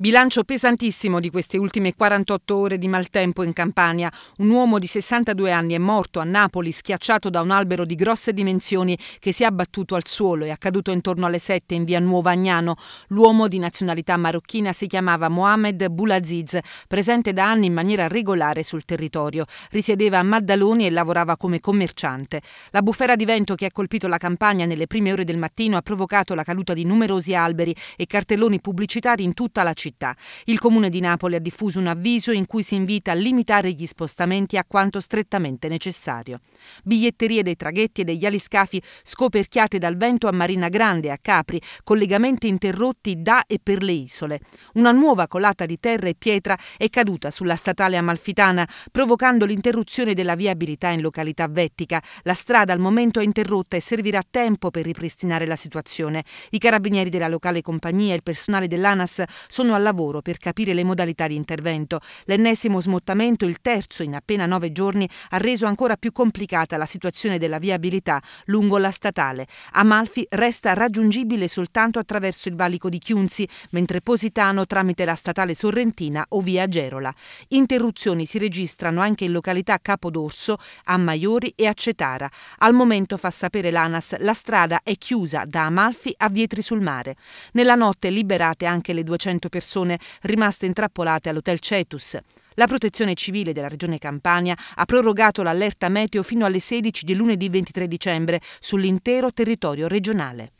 Bilancio pesantissimo di queste ultime 48 ore di maltempo in Campania. Un uomo di 62 anni è morto a Napoli schiacciato da un albero di grosse dimensioni che si è abbattuto al suolo e è accaduto intorno alle 7 in via Nuova Agnano. L'uomo di nazionalità marocchina si chiamava Mohamed Boulaziz, presente da anni in maniera regolare sul territorio. Risiedeva a Maddaloni e lavorava come commerciante. La bufera di vento che ha colpito la Campania nelle prime ore del mattino ha provocato la caduta di numerosi alberi e cartelloni pubblicitari in tutta la città città. Il Comune di Napoli ha diffuso un avviso in cui si invita a limitare gli spostamenti a quanto strettamente necessario. Biglietterie dei traghetti e degli aliscafi scoperchiate dal vento a Marina Grande e a Capri, collegamenti interrotti da e per le isole. Una nuova colata di terra e pietra è caduta sulla statale amalfitana, provocando l'interruzione della viabilità in località Vettica. La strada al momento è interrotta e servirà tempo per ripristinare la situazione. I carabinieri della locale compagnia e il personale dell'ANAS sono al lavoro per capire le modalità di intervento. L'ennesimo smottamento, il terzo in appena nove giorni, ha reso ancora più complicata la situazione della viabilità lungo la statale. Amalfi resta raggiungibile soltanto attraverso il valico di Chiunzi, mentre Positano tramite la statale sorrentina o via Gerola. Interruzioni si registrano anche in località Capodorso, a Maiori e a Cetara. Al momento, fa sapere l'ANAS, la strada è chiusa da Amalfi a Vietri sul Mare. Nella notte liberate anche le 200 persone persone rimaste intrappolate all'Hotel Cetus. La protezione civile della regione Campania ha prorogato l'allerta meteo fino alle 16 di lunedì 23 dicembre sull'intero territorio regionale.